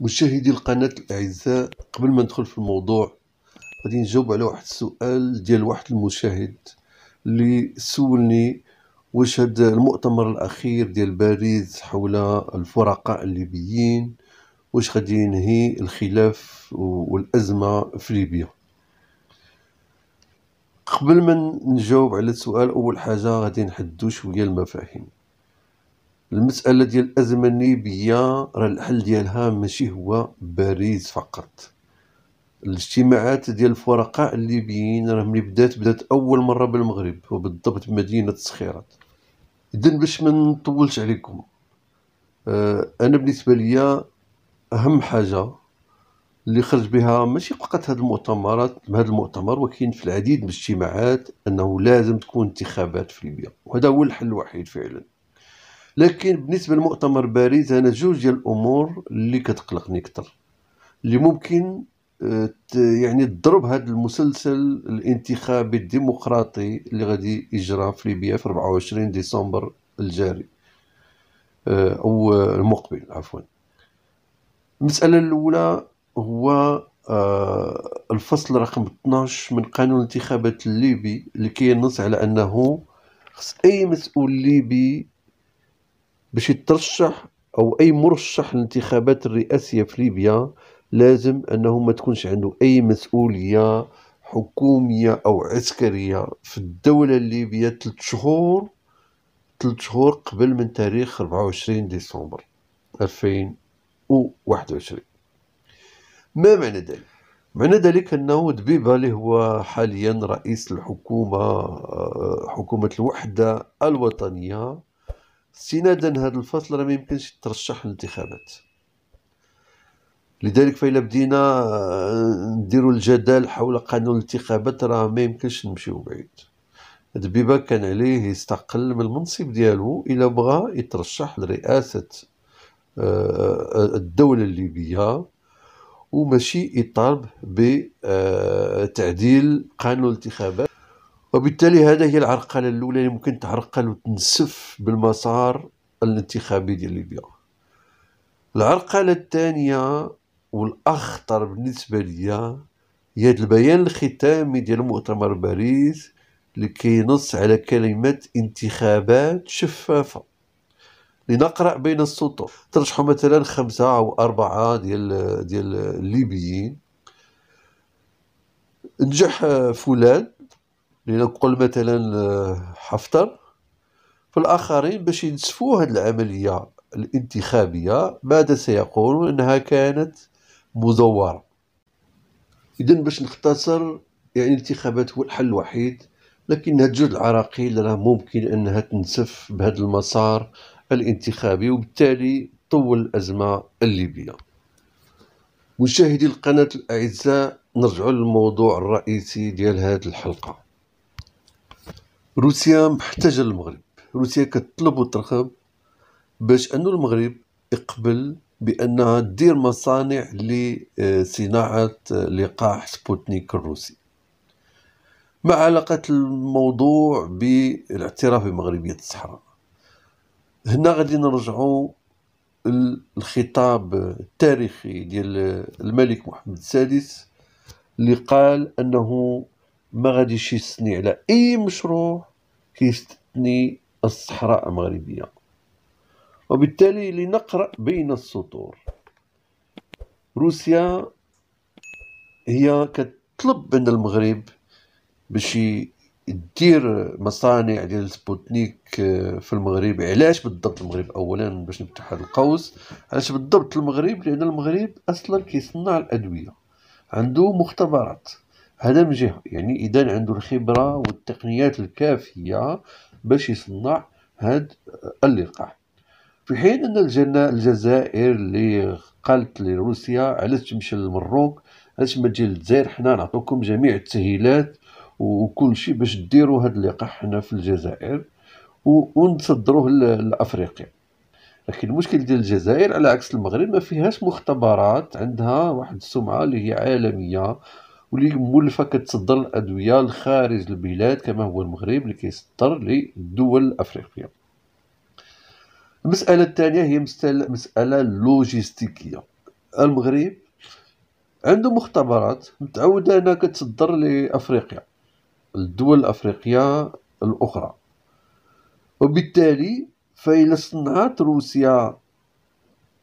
مشاهدي القناة الأعزاء قبل ما ندخل في الموضوع غادي نجاوب على واحد السؤال ديال واحد المشاهد اللي سولني واش هاد المؤتمر الأخير ديال باريس حول الفرقاء الليبيين واش غادي ينهي الخلاف والأزمة في ليبيا قبل ما نجاوب على السؤال أول حاجة غادي نحدو شوية المفاهيم المسألة ديال الأزمة النيبية راه الحل ديالها ماشي هو باريس فقط الاجتماعات ديال الفرقاء الليبيين راه ملي بدات بدات أول مرة بالمغرب وبالضبط بمدينة صخيرات إذن باش ما نطولش عليكم آه، أنا بالنسبة ليا أهم حاجة اللي خرج بها ماشي فقط هذه المؤتمرات هذا المؤتمر ولكن في العديد من الاجتماعات انه لازم تكون انتخابات في ليبيا وهذا هو الحل الوحيد فعلا لكن بالنسبه لمؤتمر باريس انا جوج ديال الامور اللي كتقلقني اكثر اللي ممكن آه، يعني تضرب هذا المسلسل الانتخابي الديمقراطي اللي غادي يجرى في ليبيا في 24 ديسمبر الجاري آه، او المقبل عفوا المساله الاولى هو آه، الفصل رقم 12 من قانون الانتخابات الليبي اللي كينص على انه خص اي مسؤول ليبي باش يترشح او اي مرشح للانتخابات الرئاسيه في ليبيا لازم انه ما تكونش عنده اي مسؤوليه حكوميه او عسكريه في الدوله الليبيه ثلاث شهور ثلاث شهور قبل من تاريخ 24 ديسمبر 2021 ما معنى ذلك معنى ذلك انه دبيبه اللي هو حاليا رئيس الحكومه آه، حكومه الوحده الوطنيه استنادا هذا الفصل راه ما يمكنش يترشح للانتخابات لذلك فإلا بدينا آه، نديروا الجدال حول قانون الانتخابات راه ما يمكنش نمشيو بعيد البيبا كان عليه يستقل من المنصب ديالو الا بغى يترشح لرئاسه آه، الدوله الليبيه وماشي يطالب بتعديل آه، قانون الانتخابات وبالتالي هذا هي العرقله الاولى اللي ممكن تعرقل وتنسف بالمسار الانتخابي ديال ليبيا العرقله الثانيه والاخطر بالنسبه ليا هي البيان الختامي ديال مؤتمر باريس اللي كينص على كلمه انتخابات شفافه لنقرا بين السطور ترشحوا مثلا خمسه او اربعه ديال ديال الليبيين نجح فلان لنقل مثلا آه، حفتر فالآخرين باش ينسفوا هذه العملية الانتخابية ماذا سيقولون أنها كانت مزورة إذا باش نختصر يعني الانتخابات هو الحل الوحيد لكن هاد جوج العراقيل راه ممكن أنها تنسف بهذا المسار الانتخابي وبالتالي طول الأزمة الليبية مشاهدي القناة الأعزاء نرجع للموضوع الرئيسي ديال هذه الحلقة روسيا محتاجة للمغرب روسيا كتطلب وترغب باش انه المغرب يقبل بانها دير مصانع لصناعه لقاح سبوتنيك الروسي مع علاقة الموضوع بالاعتراف بمغربية الصحراء هنا غادي نرجعوا الخطاب التاريخي ديال الملك محمد السادس اللي قال انه ما غاديش يستني على اي مشروع كيستثني الصحراء المغربيه وبالتالي لنقرا بين السطور روسيا هي كتطلب من المغرب باش يدير مصانع ديال سبوتنيك في المغرب علاش بالضبط المغرب اولا باش نفتح هذا القوس علاش بالضبط المغرب لان المغرب اصلا كيصنع الادويه عنده مختبرات هذا من جهة يعني إذا عنده الخبرة والتقنيات الكافية باش يصنع هاد اللقاح في حين أن الجنة الجزائر اللي قالت لروسيا علاش تمشي للمروك علاش ما تجي للجزائر حنا نعطوكم جميع التسهيلات وكل شيء باش ديروا هاد اللقاح حنا في الجزائر ونصدروه لافريقيا لكن المشكل ديال الجزائر على عكس المغرب ما فيهاش مختبرات عندها واحد السمعه اللي هي عالميه واللي مولفه كتصدر الادويه لخارج البلاد كما هو المغرب اللي كيصدر للدول الافريقيه المساله الثانيه هي مساله لوجيستيكيه المغرب عنده مختبرات متعوده انها كتصدر لافريقيا الدول الافريقيه الاخرى وبالتالي فإلا صنعت روسيا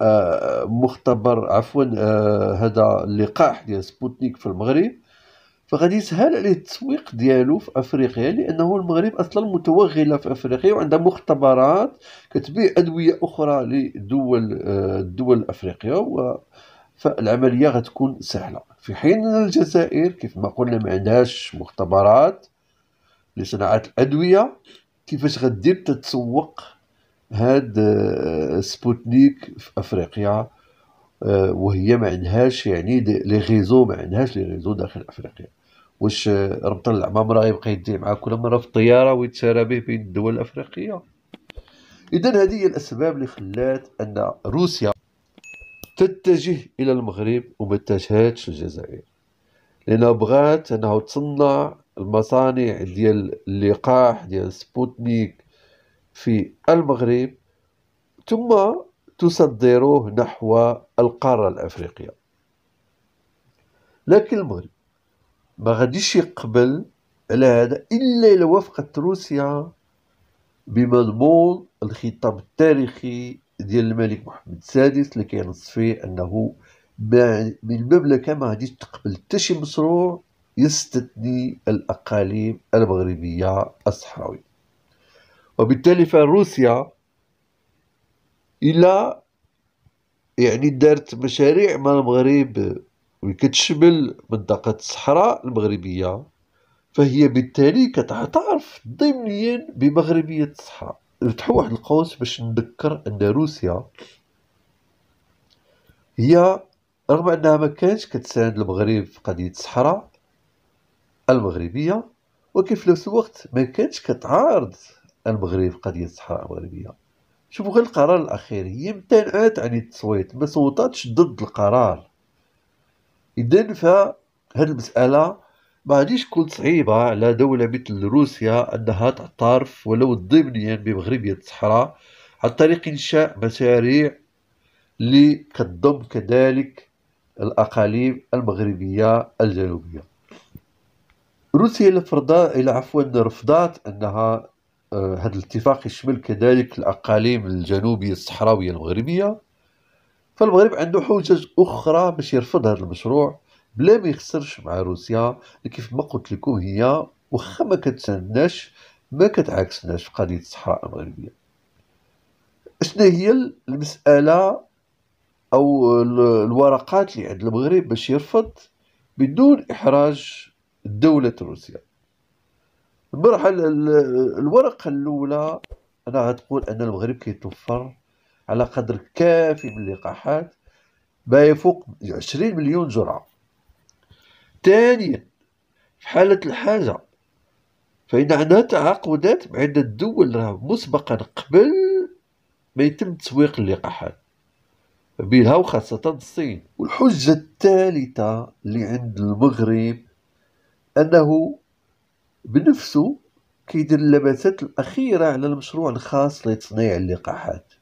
آه، مختبر عفوا آه، هذا اللقاح ديال سبوتنيك في المغرب فغادي يسهل عليه التسويق ديالو في افريقيا لانه المغرب اصلا متوغله في افريقيا وعندها مختبرات كتبيع ادويه اخرى لدول الدول آه، الافريقيه و فالعمليه غتكون سهله في حين الجزائر كيف ما قلنا ما عندهاش مختبرات لصناعه الادويه كيفاش غدير تتسوق هاد آه، سبوتنيك في افريقيا آه، وهي ما عندهاش يعني لي غيزو ما عندهاش لي غيزو داخل افريقيا واش آه، ربط العمامره يبقى يدي معاه كل مره في الطياره ويتسارى به بين الدول الافريقيه اذا هذه هي الاسباب اللي خلات ان روسيا تتجه الى المغرب وما تتجهاتش الجزائر لانها بغات انها تصنع المصانع ديال اللقاح ديال سبوتنيك في المغرب ثم تصدره نحو القارة الأفريقية لكن المغرب ما غاديش يقبل على هذا إلا لو وافقت روسيا بمضمون الخطاب التاريخي ديال الملك محمد السادس اللي كينص فيه أنه من المملكة ما غاديش تقبل حتى شي مشروع يستثني الأقاليم المغربية الصحراوية وبالتالي فروسيا الا يعني دارت مشاريع مع المغرب وكتشمل منطقة الصحراء المغربية فهي بالتالي كتعترف ضمنيا بمغربية الصحراء نفتحوا واحد القوس باش نذكر ان روسيا هي رغم انها ما كانتش كتساند المغرب في قضية الصحراء المغربية ولكن في نفس الوقت ما كانتش كتعارض المغرب في قضية الصحراء المغربية شوفوا غير القرار الأخير هي امتنعت عن التصويت ما صوتاتش ضد القرار إذا فهاد المسألة ما غاديش تكون صعيبة على دولة مثل روسيا أنها تعترف ولو ضمنيا بمغربية الصحراء عن طريق إنشاء مشاريع اللي كتضم كذلك الأقاليم المغربية الجنوبية روسيا إلى فرضا إلى عفوا رفضات أنها هذا الاتفاق يشمل كذلك الأقاليم الجنوبية الصحراوية المغربية فالمغرب عنده حجج أخرى باش يرفض هذا المشروع بلا ما يخسرش مع روسيا كيف ما قلت لكم هي واخا ما كتساندناش ما كتعاكسناش في قضية الصحراء المغربية اشنا هي المسألة أو الورقات اللي عند المغرب باش يرفض بدون إحراج الدولة الروسية المرحله الورقه الاولى انا غتقول ان المغرب كيتوفر على قدر كافي من اللقاحات ما يفوق 20 مليون جرعه ثانيا في حاله الحاجه فان عندنا تعاقدات مع عده دول راه مسبقا قبل ما يتم تسويق اللقاحات بينها وخاصة الصين والحجة الثالثة اللي عند المغرب أنه بنفسه كيدير اللمسات الأخيرة على المشروع الخاص لتصنيع اللقاحات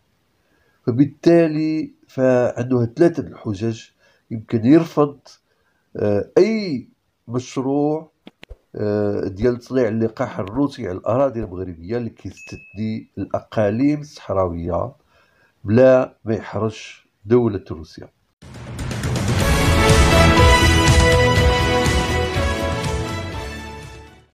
فبالتالي فعنده ثلاثة الحجج يمكن يرفض آه، أي مشروع آه، ديال تصنيع اللقاح الروسي على الأراضي المغربية اللي كيستثني الأقاليم الصحراوية بلا ما يحرش دولة روسيا